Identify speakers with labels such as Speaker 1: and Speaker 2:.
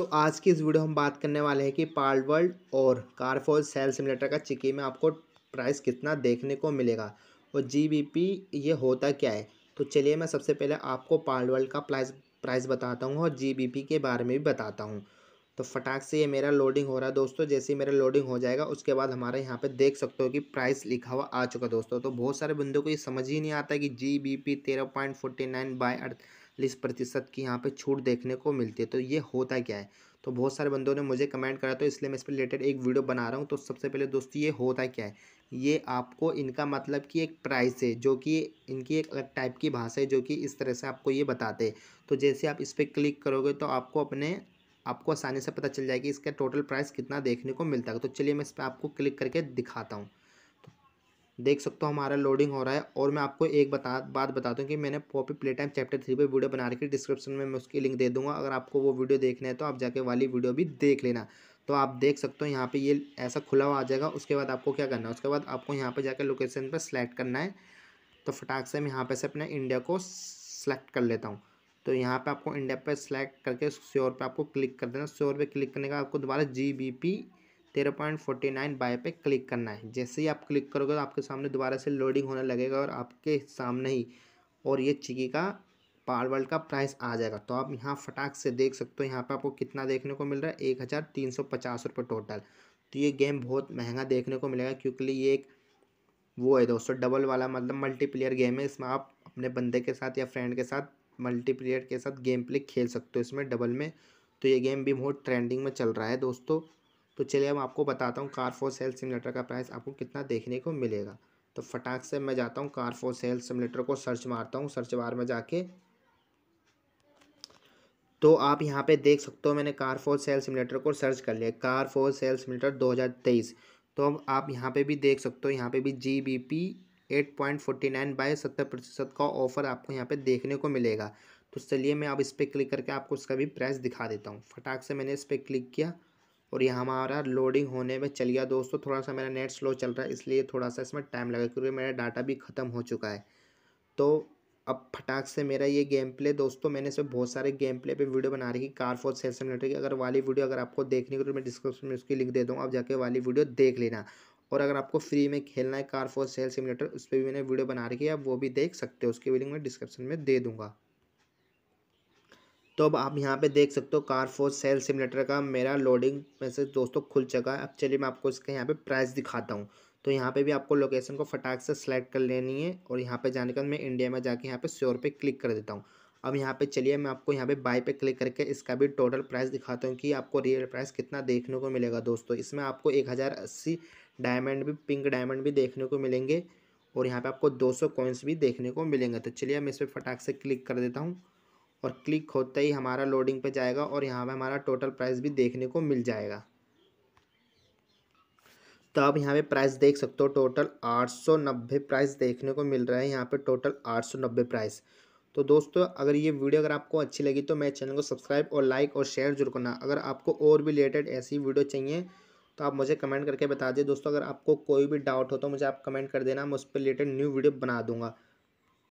Speaker 1: तो आज की इस वीडियो हम बात करने वाले हैं कि पार्ट वर्ल्ड और कारफोज सेल सिमलेटर का चिकी में आपको प्राइस कितना देखने को मिलेगा और जी ये होता क्या है तो चलिए मैं सबसे पहले आपको पार्ट वर्ल्ड का प्राइस प्राइस बताता हूँ और जी के बारे में भी बताता हूँ तो फटाक से ये मेरा लोडिंग हो रहा है दोस्तों जैसे ही मेरा लोडिंग हो जाएगा उसके बाद हमारे यहाँ पे देख सकते हो कि प्राइस लिखा हुआ आ चुका दोस्तों तो बहुत सारे बंदों को ये समझ ही नहीं आता कि जी बी पी तेरह पॉइंट फोर्टी नाइन बाई अड़ चालीस प्रतिशत की यहाँ पे छूट देखने को मिलती है तो ये होता क्या है तो बहुत सारे बंदों ने मुझे कमेंट करा तो इसलिए मैं इस पर रिलेटेड एक वीडियो बना रहा हूँ तो सबसे पहले दोस्तों ये होता क्या है ये आपको इनका मतलब कि एक प्राइस है जो कि इनकी एक अलग टाइप की भाषा है जो कि इस तरह से आपको ये बताते हैं तो जैसे आप इस पर क्लिक करोगे तो आपको अपने आपको आसानी से पता चल जाएगी इसका टोटल प्राइस कितना देखने को मिलता है तो चलिए मैं इस पर आपको क्लिक करके दिखाता हूँ देख सकते हो हमारा लोडिंग हो रहा है और मैं आपको एक बता बात बताता हूँ कि मैंने Poppy Playtime chapter three पर वीडियो बना रखी डिस्क्रिप्शन में मैं उसकी लिंक दे दूँगा अगर आपको वो वीडियो देखना है तो आप जाके वाली वीडियो भी देख लेना तो आप देख सकते हो यहाँ पे ये ऐसा खुला हुआ आ जाएगा उसके बाद आपको क्या करना है उसके बाद आपको यहाँ पर जाकर लोकेशन पर सेलेक्ट करना है तो फटाक से मैं यहाँ पे से अपने इंडिया को सिलेक्ट कर लेता हूँ तो यहाँ पे आपको इंडिया पर सेलेक्ट करके श्योर पे आपको क्लिक कर देना श्योर पे क्लिक करने का आपको दोबारा जी बी पी तेरह पॉइंट फोर्टी नाइन बाय पे क्लिक करना है जैसे ही आप क्लिक करोगे तो आपके सामने दोबारा से लोडिंग होने लगेगा और आपके सामने ही और ये चिकी का पावर वर्ल्ड का प्राइस आ जाएगा तो आप यहाँ फटाक से देख सकते हो यहाँ पे आपको कितना देखने को मिल रहा है एक हज़ार तीन सौ पचास रुपये टोटल तो ये गेम बहुत महंगा देखने को मिलेगा क्योंकि ये एक वो है दोस्तों डबल वाला मतलब मल्टीप्लेयर गेम है इसमें आप अपने बंदे के साथ या फ्रेंड के साथ मल्टीप्लेयर के साथ गेम प्ले खेल सकते हो इसमें डबल में तो ये गेम भी बहुत ट्रेंडिंग में चल रहा है दोस्तों तो चलिए अब आपको बताता हूँ कार फोर सेल सिमलेटर का प्राइस आपको कितना देखने को मिलेगा तो फटाक से मैं जाता हूँ कार फोर सेल सिमलेटर को सर्च मारता हूँ सर्च बार में जाके तो आप यहाँ पे देख सकते हो मैंने कार फोर सेल सिमलेटर को सर्च कर लिया कार फोर सेल सिमलेटर दो तो अब आप यहाँ पर भी देख सकते हो यहाँ पर भी G B P eight point forty nine सत्तर प्रतिशत का ऑफ़र आपको यहाँ पर देखने को मिलेगा तो चलिए मैं अब इस पर क्लिक करके आपको उसका भी प्राइस दिखा देता हूँ फटाक से मैंने इस पर क्लिक किया और ये हमारा लोडिंग होने में चल गया दोस्तों थोड़ा सा मेरा नेट स्लो चल रहा है इसलिए थोड़ा सा इसमें टाइम लगा क्योंकि मेरा डाटा भी ख़त्म हो चुका है तो अब फटाक से मेरा ये गेम प्ले दोस्तों मैंने इसमें बहुत सारे गेम प्ले पे वीडियो बना है कार फॉर सेल्स सिमुलेटर की अगर वाली वीडियो अगर आपको देखनी हो तो मैं डिस्क्रिप्शन में उसकी लिंक दे दूँगा आप जाके वाली वीडियो देख लेना और अगर आपको फ्री में खेलना है कार फॉर सेल सिमिलेटर उस पर भी मैंने वीडियो बना रखी है आप वो भी देख सकते हो उसकी भी लिंक मैं डिस्क्रिप्शन में दे दूँगा तो अब आप यहाँ पे देख सकते हो फोर सेल सिमलेटर का मेरा लोडिंग मैसेज दोस्तों खुल चुका है अब चलिए मैं आपको इसका यहाँ पे प्राइस दिखाता हूँ तो यहाँ पे भी आपको लोकेशन को फटाक से सेलेक्ट कर लेनी है और यहाँ पे जाने के बाद मैं इंडिया में जाके यहाँ पे श्योर पे क्लिक कर देता हूँ अब यहाँ पे चलिए मैं आपको यहाँ पे बाई पे क्लिक करके इसका भी टोटल प्राइस दिखाता हूँ कि आपको रियल प्राइस कितना देखने को मिलेगा दोस्तों इसमें आपको एक हज़ार अस्सी डायमंड भी पिंक डायमंड भी देखने को मिलेंगे और यहाँ पर आपको दो सौ कॉइन्स भी देखने को मिलेंगे तो चलिए मैं इस पर फटाक से क्लिक कर देता हूँ और क्लिक होते ही हमारा लोडिंग पे जाएगा और यहाँ पे हमारा टोटल प्राइस भी देखने को मिल जाएगा तो आप यहाँ पे प्राइस देख सकते हो टोटल आठ सौ नब्बे प्राइस देखने को मिल रहा है यहाँ पे टोटल आठ सौ नब्बे प्राइस तो दोस्तों अगर ये वीडियो अगर आपको अच्छी लगी तो मेरे चैनल को सब्सक्राइब और लाइक और शेयर जरूर करना अगर आपको और भी रिलेटेड ऐसी वीडियो चाहिए तो आप मुझे कमेंट करके बता दें दोस्तों अगर आपको कोई भी डाउट हो तो मुझे आप कमेंट कर देना मैं उस पर रिलेटेड न्यू वीडियो बना दूँगा